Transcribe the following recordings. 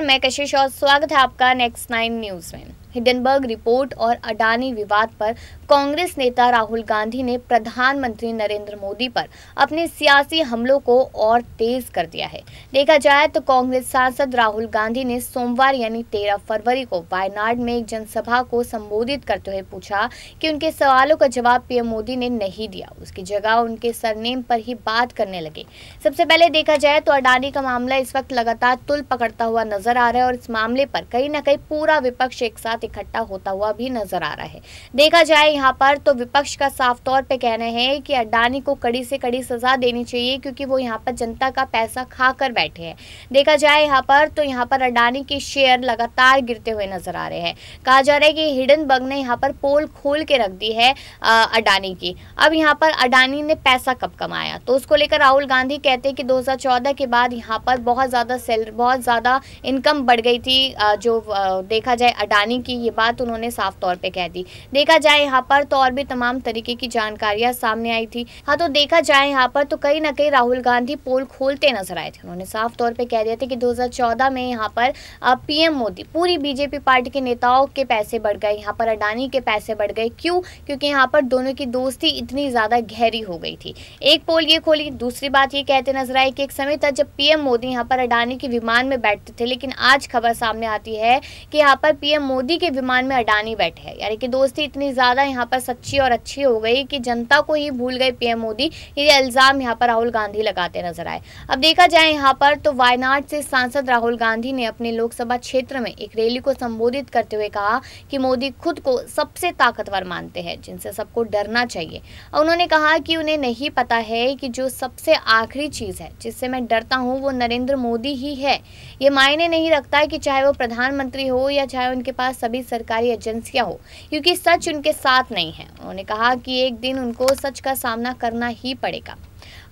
नमस्कार मैं कशिश और स्वागत है आपका नेक्स्ट नाइन न्यूज में हिंडनबर्ग रिपोर्ट और अडानी विवाद पर कांग्रेस नेता राहुल गांधी ने प्रधानमंत्री नरेंद्र मोदी पर अपने सियासी हमलों को और तेज कर दिया है देखा जाए तो कांग्रेस सांसद राहुल गांधी ने सोमवार यानी 13 फरवरी को वायनाड में एक जनसभा को संबोधित करते हुए पूछा कि उनके सवालों का जवाब पीएम मोदी ने नहीं दिया उसकी जगह उनके सरनेम पर ही बात करने लगे सबसे पहले देखा जाए तो अडानी का मामला इस वक्त लगातार तुल पकड़ता हुआ नजर आ रहा है और इस मामले पर कहीं ना कहीं पूरा विपक्ष एक साथ इकट्ठा होता हुआ भी नजर आ रहा है देखा जाए यहाँ पर तो विपक्ष का साफ तौर पर कहना है कि अडानी को कड़ी से कड़ी सजा देनी चाहिए क्योंकि वो यहाँ पर जनता का पैसा खा कर बैठे हैं देखा जाए यहाँ पर तो यहाँ पर अडानी के शेयर लगातार गिरते हुए नजर आ रहे हैं कहा जा रहा है कि हिडन बग ने यहाँ पर पोल खोल के रख दी है अडानी की अब यहाँ पर अडानी ने पैसा कब कमाया तो उसको लेकर राहुल गांधी कहते हैं कि 2014 के बाद यहाँ पर बहुत ज़्यादा सेल बहुत ज़्यादा इनकम बढ़ गई थी जो देखा जाए अडानी की ये बात उन्होंने साफ तौर पर कह दी देखा जाए यहाँ पर तो और भी तमाम तरीके की जानकारियां सामने आई थी हाँ तो देखा जाए यहाँ पर तो कहीं ना कहीं राहुल गांधी पोल खोलते नजर आए थे उन्होंने साफ तौर पर कह दिया था कि दो में यहाँ पर पीएम मोदी पूरी बीजेपी पार्टी के नेताओं के पैसे बढ़ गए यहाँ पर अडानी के पैसे बढ़ गए क्यों क्योंकि यहाँ पर दोनों की दोस्ती इतनी ज़्यादा गहरी हो गई थी एक पोल ये खोली दूसरी बात ये कहते नजर आई कि एक समय था जब पीएम मोदी यहाँ पर अडानी के विमान में बैठते थे लेकिन आज खबर सामने आती है कि यहाँ पर पीएम मोदी दोस्ती के विमान में अडानी बैठे हैं यानी कि दोस्ती इतनी ज़्यादा यहाँ पर सच्ची और अच्छी हो गई कि जनता को ही भूल गए पीएम मोदी ये इल्ज़ाम यहाँ पर राहुल गांधी लगाते नजर आए अब देखा जाए यहाँ पर तो वायनाड से सांसद राहुल गांधी ने अपने लोकसभा क्षेत्र में एक रैली को संबोधित करते हुए कहा कि मोदी खुद को सबसे ताकतवर मानते हैं जिनसे सबको डरना चाहिए और उन्होंने कहा कि उन्हें नहीं पता है कि जो सबसे आखिरी चीज़ है जिससे मैं डरता हूँ वो नरेंद्र मोदी ही है ये मायने नहीं रखता है कि चाहे वो प्रधानमंत्री हो या चाहे उनके पास सभी सरकारी एजेंसियां हो क्योंकि सच उनके साथ नहीं है उन्होंने कहा कि एक दिन उनको सच का सामना करना ही पड़ेगा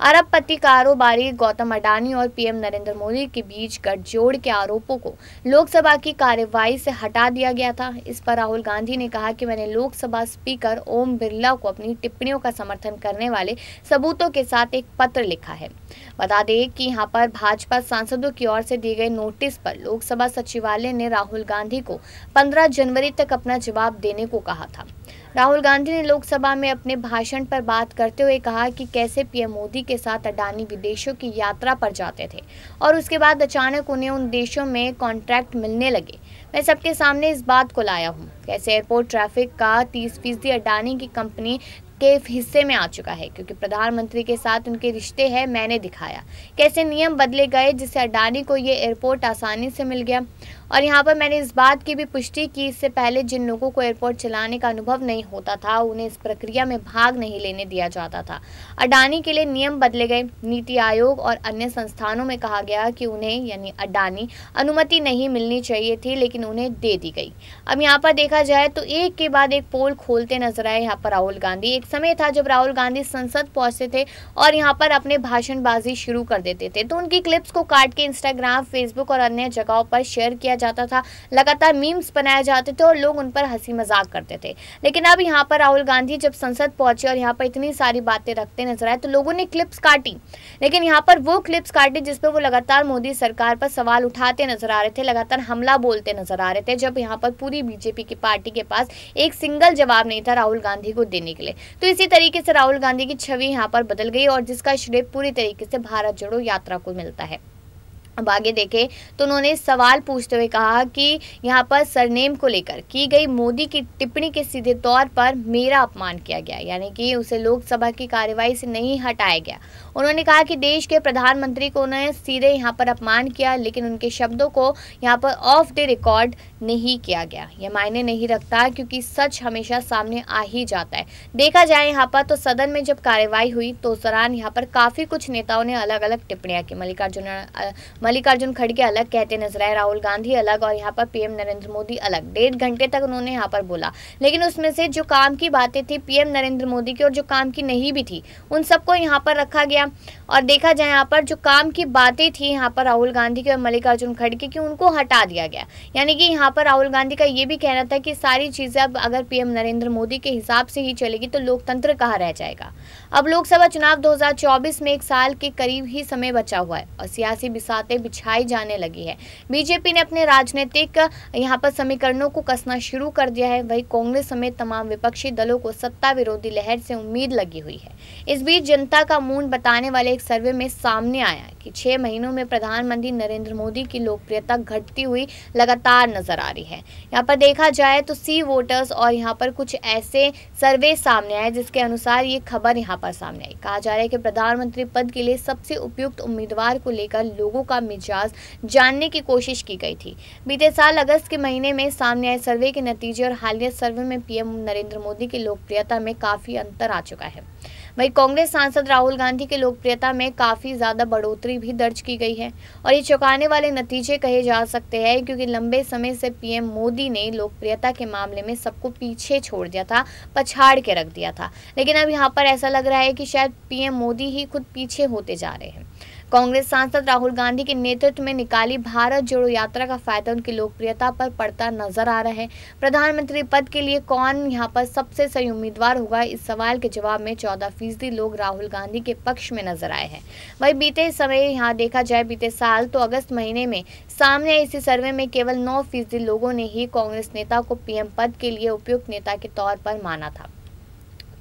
अरबपति कारोबारी गौतम अडानी और पीएम नरेंद्र मोदी के बीच गठजोड़ के आरोपों को लोकसभा की कार्यवाही से हटा दिया गया था इस पर राहुल गांधी ने कहा कि मैंने लोकसभा स्पीकर ओम बिरला को अपनी टिप्पणियों का समर्थन करने वाले सबूतों के साथ एक पत्र लिखा है बता दें कि यहाँ पर भाजपा सांसदों की ओर से दिए गए नोटिस पर लोकसभा सचिवालय ने राहुल गांधी को पंद्रह जनवरी तक अपना जवाब देने को कहा था राहुल गांधी ने लोकसभा में अपने भाषण पर बात करते हुए कहा कि कैसे पीएम मोदी के साथ अडानी विदेशों की यात्रा पर जाते थे और उसके बाद अचानक उन्हें उन देशों में कॉन्ट्रैक्ट मिलने लगे मैं सबके सामने इस बात को लाया हूँ कैसे एयरपोर्ट ट्रैफिक का तीस फीसदी अडानी की कंपनी के हिस्से में आ चुका है क्योंकि प्रधानमंत्री के साथ उनके रिश्ते हैं मैंने दिखाया कैसे नियम बदले गए जिससे अडानी को ये एयरपोर्ट आसानी से मिल गया और यहाँ पर मैंने इस बात की भी पुष्टि की इससे पहले जिन लोगों को एयरपोर्ट चलाने का अनुभव नहीं होता था उन्हें इस प्रक्रिया में भाग नहीं लेने दिया जाता था अडानी के लिए नियम बदले गए नीति आयोग और अन्य संस्थानों में कहा गया कि उन्हें यानी अडानी अनुमति नहीं मिलनी चाहिए थी लेकिन उन्हें दे दी गई अब यहाँ पर देखा जाए तो एक के बाद एक पोल खोलते नजर आए यहाँ पर राहुल गांधी एक समय था जब राहुल गांधी संसद पहुंचते थे और यहाँ पर अपने भाषणबाजी शुरू कर देते थे तो उनकी क्लिप्स को काट के इंस्टाग्राम फेसबुक और अन्य जगहों पर शेयर किया किया जाता था लगातार मीम्स बनाए जाते थे और लोग उन पर हंसी मजाक करते थे लेकिन अब यहाँ पर राहुल गांधी जब संसद पहुंचे और यहाँ पर इतनी सारी बातें रखते नजर आए तो लोगों ने क्लिप्स काटी लेकिन यहाँ पर वो क्लिप्स काटी जिसपे वो लगातार मोदी सरकार पर सवाल उठाते नजर आ रहे थे लगातार हमला बोलते नजर आ रहे थे जब यहाँ पर पूरी बीजेपी की पार्टी के पास एक सिंगल जवाब नहीं था राहुल गांधी को देने के लिए तो इसी तरीके से राहुल गांधी की छवि यहाँ पर बदल गई और जिसका श्रेय पूरी तरीके से भारत जोड़ो यात्रा को मिलता है अब आगे देखें तो उन्होंने सवाल पूछते हुए कहा कि यहाँ पर सरनेम को लेकर की गई मोदी की टिप्पणी के सीधे तौर पर मेरा अपमान किया गया यानी कि उसे लोकसभा की कार्यवाही से नहीं हटाया गया उन्होंने कहा कि देश के प्रधानमंत्री को उन्होंने सीधे यहाँ पर अपमान किया लेकिन उनके शब्दों को यहाँ पर ऑफ द रिकॉर्ड नहीं किया गया यह मायने नहीं रखता क्योंकि सच हमेशा सामने आ ही जाता है देखा जाए यहाँ पर तो सदन में जब कार्यवाही हुई तो उस दौरान यहाँ पर काफ़ी कुछ नेताओं ने अलग अलग टिप्पणियाँ की मल्लिकार्जुन मल्लिकार्जुन खड़गे अलग कहते नजर आए राहुल गांधी अलग और यहाँ पर पीएम नरेंद्र मोदी अलग डेढ़ घंटे तक उन्होंने यहाँ पर बोला लेकिन उसमें से जो काम की बातें थी पीएम नरेंद्र मोदी की और जो काम की नहीं भी थी उन सबको यहाँ पर रखा गया और देखा जाए यहाँ पर जो काम की बातें थी यहाँ पर राहुल गांधी की और मल्लिकार्जुन खड़गे की उनको हटा दिया गया यानी कि यहाँ पर राहुल गांधी का ये भी कहना था कि सारी चीज़ें अब अगर पीएम नरेंद्र मोदी के हिसाब से ही चलेगी तो लोकतंत्र कहाँ रह जाएगा अब लोकसभा चुनाव 2024 में एक साल के करीब ही समय बचा हुआ है और सियासी बिसातें बिछाई जाने लगी है बीजेपी ने अपने राजनीतिक यहाँ पर समीकरणों को कसना शुरू कर दिया है वही कांग्रेस समेत तमाम विपक्षी दलों को सत्ता विरोधी लहर से उम्मीद लगी हुई है इस बीच जनता का मून बताने वाले एक सर्वे में सामने आया कि छह महीनों में प्रधानमंत्री नरेंद्र मोदी की लोकप्रियता घटती हुई लगातार नजर आ रही है यहाँ पर देखा जाए तो सी वोटर्स और यहाँ पर कुछ ऐसे सर्वे सामने आए जिसके अनुसार ये खबर यहाँ पर सामने आई कहा जा रहा है कि प्रधानमंत्री पद के लिए सबसे उपयुक्त उम्मीदवार को लेकर लोगों का मिजाज जानने की कोशिश की गई थी बीते साल अगस्त के महीने में सामने आए सर्वे के नतीजे और हालिया सर्वे में पीएम नरेंद्र मोदी की लोकप्रियता में काफ़ी अंतर आ चुका है वहीं कांग्रेस सांसद राहुल गांधी की लोकप्रियता में काफ़ी ज़्यादा बढ़ोतरी भी दर्ज की गई है और ये चौंकाने वाले नतीजे कहे जा सकते हैं क्योंकि लंबे समय से पीएम मोदी ने लोकप्रियता के मामले में सबको पीछे छोड़ दिया था पछाड़ के रख दिया था लेकिन अब यहाँ पर ऐसा लग रहा है कि शायद पीएम मोदी ही खुद पीछे होते जा रहे हैं कांग्रेस सांसद राहुल गांधी के नेतृत्व में निकाली भारत जोड़ो यात्रा का फायदा उनकी लोकप्रियता पर पड़ता नजर आ रहा है प्रधानमंत्री पद के लिए कौन यहाँ पर सबसे सही उम्मीदवार होगा इस सवाल के जवाब में चौदह फीसदी लोग राहुल गांधी के पक्ष में नजर आए हैं वही बीते समय यहाँ देखा जाए बीते साल तो अगस्त महीने में सामने इसी सर्वे में केवल नौ फीसदी लोगों ने ही कांग्रेस नेता को पीएम पद के लिए उपयुक्त नेता के तौर पर माना था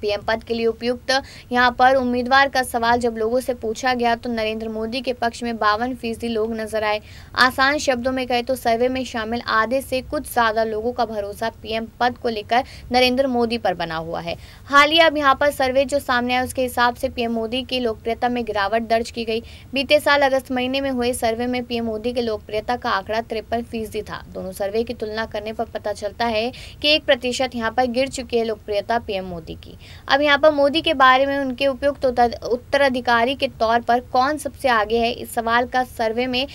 पीएम पद के लिए उपयुक्त यहाँ पर उम्मीदवार का सवाल जब लोगों से पूछा गया तो नरेंद्र मोदी के पक्ष में बावन फीसदी लोग नजर आए आसान शब्दों में कहे तो सर्वे में शामिल आधे से कुछ ज्यादा लोगों का भरोसा पीएम पद को लेकर नरेंद्र मोदी पर बना हुआ है हालिया अब यहाँ पर सर्वे जो सामने आया उसके हिसाब से पीएम मोदी की लोकप्रियता में गिरावट दर्ज की गई बीते साल अगस्त महीने में हुए सर्वे में पीएम मोदी की लोकप्रियता का आंकड़ा तिरपन फीसदी था दोनों सर्वे की तुलना करने पर पता चलता है कि एक प्रतिशत यहाँ पर गिर चुकी है लोकप्रियता पीएम मोदी की अब यहाँ पर मोदी के बारे में उनके उपयुक्त उत्तराधिकारी के तौर पर कौन सबसे आगे है इस सवाल का सर्वे में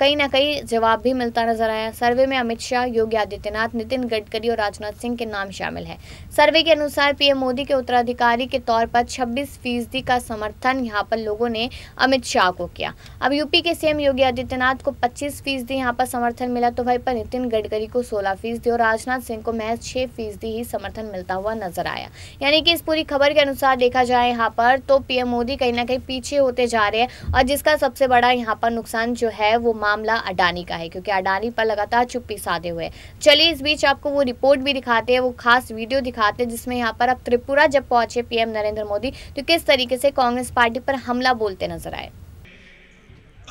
कहीं ना कहीं जवाब भी मिलता नजर आया सर्वे में अमित शाह योगी आदित्यनाथ नितिन गडकरी और राजनाथ सिंह के नाम शामिल है सर्वे के अनुसार पीएम मोदी के उत्तराधिकारी के तौर पर छब्बीस फीसदी का समर्थन यहाँ पर लोगों ने अमित शाह को किया अब यूपी के सीएम योगी आदित्यनाथ को पच्चीस फीसदी यहाँ पर समर्थन मिला तो वहीं पर नितिन गडकरी को सोलह फीसदी और राजनाथ सिंह को महज छह फीसदी ही समर्थन मिलता हुआ नजर आया यानी कि इस पूरी खबर के अनुसार देखा जाए यहाँ पर तो पीएम मोदी कहीं ना कहीं पीछे होते जा रहे हैं और जिसका सबसे बड़ा यहाँ पर नुकसान जो है वो मामला अडानी का है क्योंकि अडानी पर लगातार चुप्पी साधे हुए चलिए इस बीच आपको वो रिपोर्ट भी दिखाते हैं वो खास वीडियो दिखाते हैं जिसमें यहाँ पर अब त्रिपुरा जब पहुंचे पीएम नरेंद्र मोदी तो किस तरीके से कांग्रेस पार्टी पर हमला बोलते नजर आए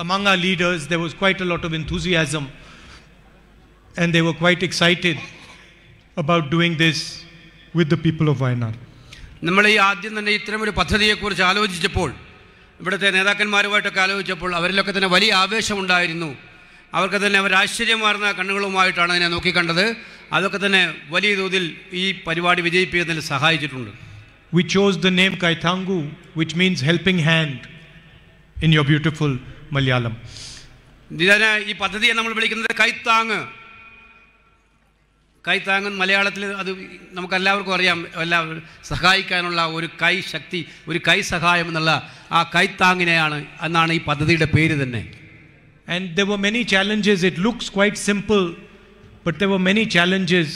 among our leaders, there was quite a lot of enthusiasm and they were quite excited about doing this with the people of Wayanad. നമ്മൾ ഈ ആദ്യം തന്നെ ഇത്തരം ഒരു പദ്ധതിയെക്കുറിച്ച് ആലോചിച്ചപ്പോൾ ഇവിടുത്തെ നേതാക്കന്മാരുമായിട്ടൊക്കെ ആലോചിച്ചപ്പോൾ അവരിലൊക്കെ തന്നെ വലിയ ആവേശമുണ്ടായിരുന്നു അവർക്ക് തന്നെ അവർ ആശ്ചര്യമാർന്ന കണ്ണുകളുമായിട്ടാണ് അതിനെ നോക്കിക്കണ്ടത് അതൊക്കെ തന്നെ വലിയ തോതിൽ ഈ പരിപാടി വിജയിപ്പിക്കുന്നതിൽ സഹായിച്ചിട്ടുണ്ട് we chose the name Kaithangu which means helping hand in your beautiful Malayalam ഇതിനെ ഈ പദ്ധതിയെ നമ്മൾ വിളിക്കുന്നത് കൈത്താങ് കൈത്താങ്ങൻ മലയാളത്തിൽ അത് നമുക്കെല്ലാവർക്കും അറിയാം എല്ലാ സഹായിക്കാനുള്ള ഒരു കൈ ശക്തി ഒരു കൈ സഹായം എന്നുള്ള ആ കൈത്താങ്ങിനെയാണ് എന്നാണ് ഈ പദ്ധതിയുടെ പേര് തന്നെ and there were many challenges it looks quite simple but there were many challenges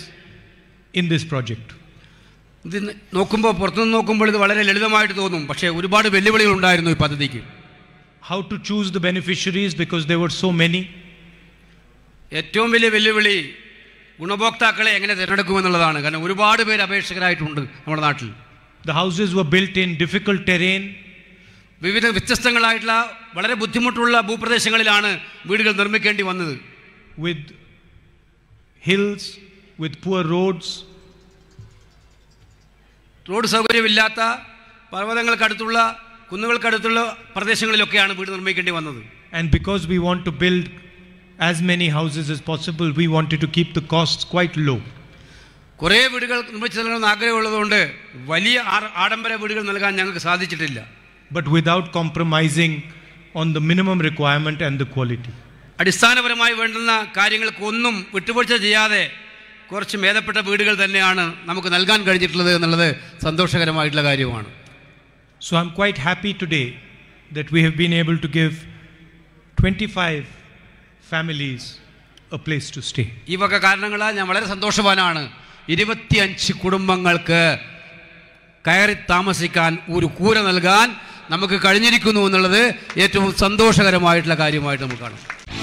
in this project ഇത് നോക്കുമ്പോൾ പുറത്തുനിന്ന് നോക്കുമ്പോൾ ഇത് വളരെ ലളിതമായിട്ട് തോന്നും പക്ഷേ ഒരുപാട് വെല്ലുവിളികൾ ഉണ്ടായിരുന്നു ഈ പദ്ധതിക്ക് how to choose the beneficiaries because there were so many ഏറ്റവും വലിയ വെല്ലുവിളി ഗുണഭോക്താക്കളെ എങ്ങനെ തിരഞ്ഞെടുക്കുമെന്നുള്ളതാണ് കാരണം ഒരുപാട് പേര് അപേക്ഷകരായിട്ടുണ്ട് നമ്മുടെ നാട്ടിൽ the houses were built in difficult terrain വിവിധ വ്യത്യസ്തങ്ങളായിട്ടുള്ള വളരെ ബുദ്ധിമുട്ടുള്ള ഭൂപ്രദേശങ്ങളിലാണ് വീടുകൾ നിർമ്മിക്കേണ്ടി വന്നത് with hills with poor roads road സൗകര്യമില്ലാത്ത പർവ്വതങ്ങൾക്കടുത്തുള്ള കുന്നുകൾക്കടുത്തുള്ള പ്രദേശങ്ങളിലൊക്കെയാണ് വീട് നിർമ്മിക്കേണ്ടി വന്നത് and because we want to build as many houses as possible. We wanted to keep the costs quite low. കുറേ വീടുകൾ നിർമ്മിച്ചു നൽകണമെന്ന് ആഗ്രഹമുള്ളതുകൊണ്ട് വലിയ ആഡംബര വീടുകൾ നൽകാൻ ഞങ്ങൾക്ക് സാധിച്ചിട്ടില്ല but without compromising on the minimum requirement and the quality അടിസ്ഥാനപരമായി വേണ്ടുന്ന കാര്യങ്ങൾക്കൊന്നും വിട്ടുവീഴ്ച ചെയ്യാതെ കുറച്ച് മേധപ്പെട്ട വീടുകൾ തന്നെയാണ് നമുക്ക് നൽകാൻ കഴിഞ്ഞിട്ടുള്ളത് എന്നുള്ളത് സന്തോഷകരമായിട്ടുള്ള കാര്യമാണ് so I am quite happy today that we have been able to give twenty five families, a place to stay. ഈ വക കാരണങ്ങളാൽ ഞാൻ വളരെ സന്തോഷവാനാണ് ഇരുപത്തിയഞ്ച് കുടുംബങ്ങൾക്ക് കയറി താമസിക്കാൻ ഒരു കൂര നൽകാൻ നമുക്ക് കഴിഞ്ഞിരിക്കുന്നു എന്നുള്ളത് ഏറ്റവും സന്തോഷകരമായിട്ടുള്ള കാര്യമായിട്ട് നമുക്ക് കാണാം